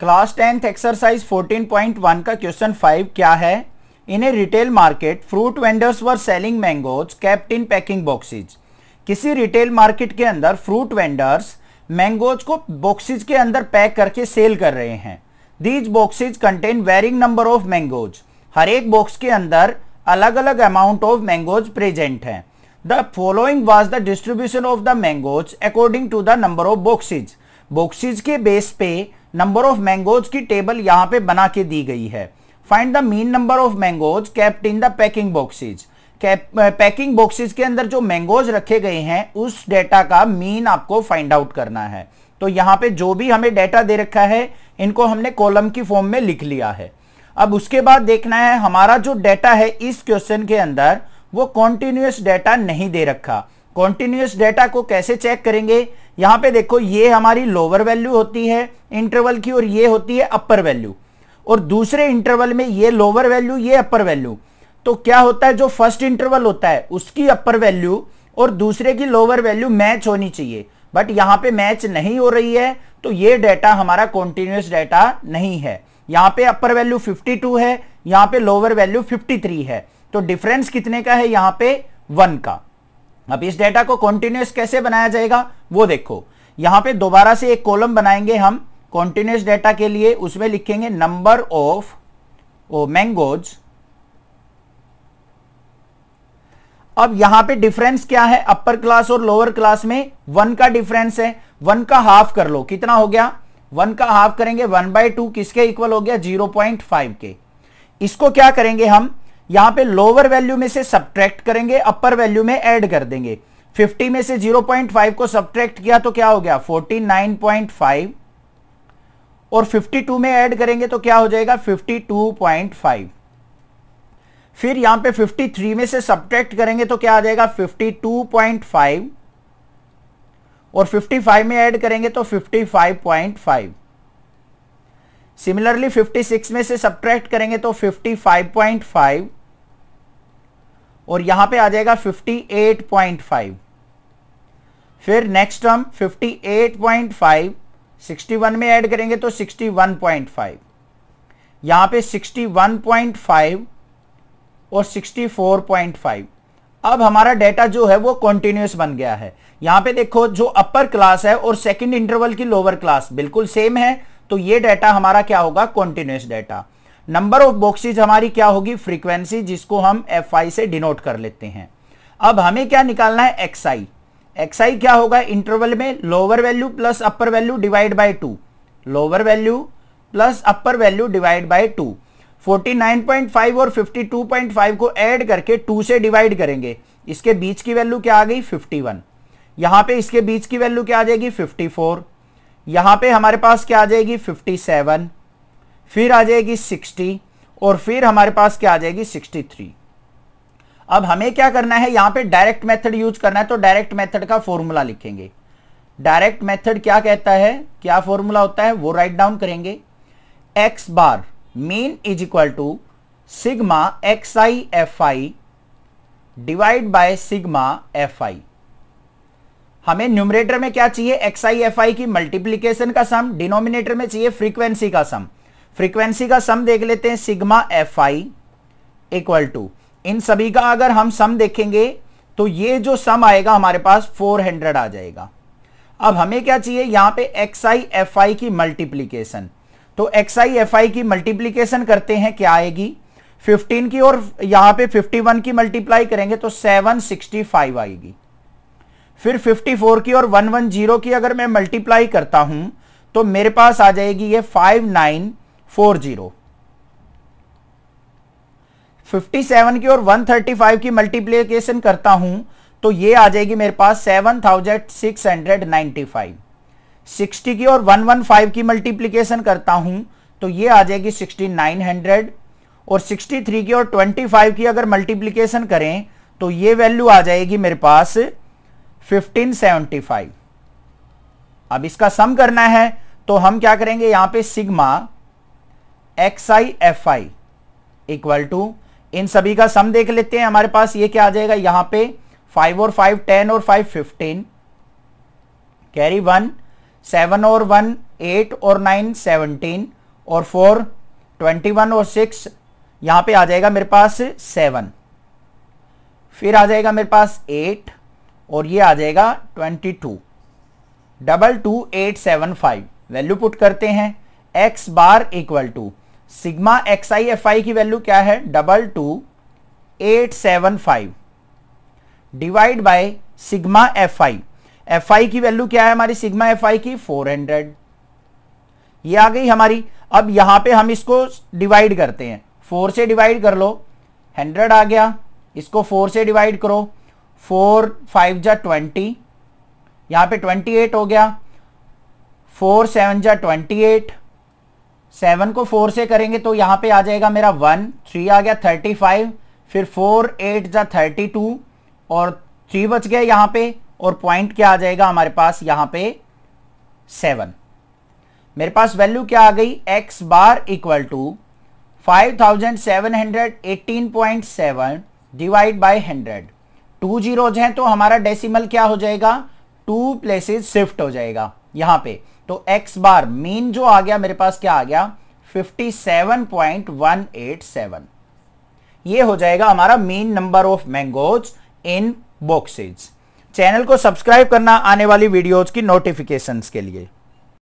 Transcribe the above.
class tenth exercise 14.1 का question 5 क्या है in a retail market fruit vendors were selling mangoes kept in packing boxes किसी retail market के अंदर fruit vendors mangoes को boxes के अंदर पैक करके सेल कर रहे हैं these boxes contain varying number of mangoes हर एक बॉक्स के अंदर अलग अलग अमाउंट ऑफ मैंगोज प्रेजेंट हैं the following was the distribution of the mangoes according to the number of boxes boxes के बेस पे नंबर ऑफ मैंगोज की टेबल यहां पे बना के दी गई है find the mean number of mangoes kept in the packing boxes packing boxes के अंदर जो मैंगोज रखे गए हैं उस डेटा का मीन आपको फाइंड आउट करना है तो यहां पे जो भी हमें डेटा दे रखा है इनको हमने कॉलम की फॉर्म में लिख लिया है अब उसके बाद देखना है हमारा जो डेटा है इस क्वेश्चन के अंदर वो कॉन्टिन्यूस डेटा नहीं दे रखा कॉन्टिन्यूस डेटा को कैसे चेक करेंगे यहां पे देखो ये हमारी लोअर वैल्यू होती है इंटरवल की और ये होती है अपर वैल्यू और दूसरे इंटरवल में ये लोअर वैल्यू ये अपर वैल्यू तो क्या होता है जो फर्स्ट इंटरवल होता है उसकी अपर वैल्यू और दूसरे की लोअर वैल्यू मैच होनी चाहिए बट यहां पे मैच नहीं हो रही है तो ये डाटा हमारा कॉन्टिन्यूस डाटा नहीं है यहां पे अपर वैल्यू 52 है यहां पे लोअर वैल्यू 53 है तो डिफरेंस कितने का है यहां पे वन का अब इस डेटा को कॉन्टिन्यूस कैसे बनाया जाएगा वो देखो यहां पे दोबारा से एक कॉलम बनाएंगे हम कॉन्टिन्यूस डेटा के लिए उसमें लिखेंगे नंबर ऑफ मैंगोज अब यहां पे डिफरेंस क्या है अपर क्लास और लोअर क्लास में वन का डिफरेंस है वन का हाफ कर लो कितना हो गया वन का हाफ करेंगे वन बाय टू किसके इक्वल हो गया जीरो पॉइंट फाइव के इसको क्या करेंगे हम यहां पे लोअर वैल्यू में से सब्ट्रैक्ट करेंगे अपर वैल्यू में ऐड कर देंगे 50 में से 0.5 को सब्ट्रैक्ट किया तो क्या हो गया 49.5 और 52 में ऐड करेंगे तो क्या हो जाएगा 52.5 फिर यहां पे 53 में से सब्ट्रैक्ट करेंगे तो क्या आ जाएगा 52.5 और 55 में ऐड करेंगे तो 55.5 सिमिलरली 56 में से सब्ट्रैक्ट करेंगे तो 55.5 और यहां पे आ जाएगा 58.5 फिर नेक्स्ट टर्म 58.5 61 में ऐड करेंगे तो 61.5 यहां पे 61.5 और 64.5 अब हमारा डेटा जो है वो कॉन्टिन्यूस बन गया है यहां पे देखो जो अपर क्लास है और सेकंड इंटरवल की लोअर क्लास बिल्कुल सेम है तो ये डेटा हमारा क्या होगा continuous data number of boxes हमारी क्या होगी फ्रीक्वेंसी जिसको हम एफ आई से डिनोट कर लेते हैं अब हमें क्या निकालना है एक्स आई एक्स आई क्या होगा इंटरवल में lower value plus upper value divide by two lower value plus upper value divide by two 49.5 और 52.5 को ऐड करके 2 से डिवाइड करेंगे इसके बीच की वैल्यू क्या आ गई 51 वन यहां पर इसके बीच की वैल्यू क्या आ जाएगी 54 फोर यहां पर हमारे पास क्या आ जाएगी 57 फिर आ जाएगी सिक्सटी और फिर हमारे पास क्या आ जाएगी सिक्सटी थ्री अब हमें क्या करना है यहां पे डायरेक्ट मेथड यूज करना है तो डायरेक्ट मेथड का फॉर्मूला लिखेंगे डायरेक्ट मेथड क्या कहता है क्या फॉर्मूला होता है वो राइट डाउन करेंगे x bar mean is equal to sigma x i f i divide by sigma f i हमें न्यूमरेटर में क्या चाहिए एक्स आई एफ आई की मल्टीप्लीकेशन का सम डिनोमिनेटर में चाहिए फ्रीक्वेंसी का सम फ्रीक्वेंसी का सम देख लेते हैं sigma f i equal to इन सभी का अगर हम सम देखेंगे तो ये जो सम आएगा हमारे पास 400 आ जाएगा अब हमें क्या चाहिए यहां पे एक्स आई एफ आई की मल्टीप्लीकेशन तो एक्स आई एफ आई की मल्टीप्लीकेशन करते हैं क्या आएगी 15 की और यहां पे 51 की मल्टीप्लाई करेंगे तो 765 आएगी फिर 54 की और 110 की अगर मैं मल्टीप्लाई करता हूं तो मेरे पास आ जाएगी ये nine four zero fifty seven की और वन थर्टी फाइव की मल्टीप्लीकेशन करता हूं तो ये आ जाएगी मेरे पास seven thousand six hundred ninety five sixty की और वन वन फाइव की मल्टीप्लीकेशन करता हूं तो ये आ जाएगी सिक्सटी नाइन हंड्रेड और सिक्सटी थ्री की और ट्वेंटी फाइव की अगर मल्टीप्लीकेशन करें तो ये वैल्यू आ जाएगी मेरे पास फिफ्टीन सेवेंटी फाइव अब इसका सम करना है तो हम क्या करेंगे यहां पे sigma x i f i equal to इन सभी का सम देख लेते हैं हमारे पास ये क्या आ जाएगा यहां पे फाइव और फाइव टेन और five fifteen carry one seven और वन एट और नाइन सेवनटीन और फोर ट्वेंटी वन और सिक्स यहां पे आ जाएगा मेरे पास सेवन फिर आ जाएगा मेरे पास एट और ये आ जाएगा twenty two double two eight seven five value put करते हैं x bar equal to sigma x i f i की वैल्यू क्या है double two eight seven five divide by sigma f i f i की value क्या है हमारी sigma f i की फोर हंड्रेड ये आ गई हमारी अब यहां पे हम इसको डिवाइड करते हैं फोर से डिवाइड कर लो हंड्रेड आ गया इसको फोर से डिवाइड करो फोर फाइव जा ट्वेंटी यहां पे ट्वेंटी एट हो गया फोर सेवन जा ट्वेंटी एट सेवन को फोर से करेंगे तो यहां पे आ जाएगा मेरा वन थ्री आ गया थर्टी फाइव फिर फोर एट जा थर्टी टू और थ्री बच गया यहां पे और पॉइंट क्या आ जाएगा हमारे पास यहां पे सेवन मेरे पास वैल्यू क्या आ गई x bar equal to five thousand seven hundred eighteen point seven divide by hundred two zeros हैं तो हमारा डेसिमल क्या हो जाएगा टू प्लेसेस शिफ्ट हो जाएगा यहाँ पे तो x बार मीन जो आ गया मेरे पास क्या आ गया 57.187 ये हो जाएगा हमारा mean number of mangoes in boxes channel को सब्सक्राइब करना आने वाली वीडियोज की नोटिफिकेशंस के लिए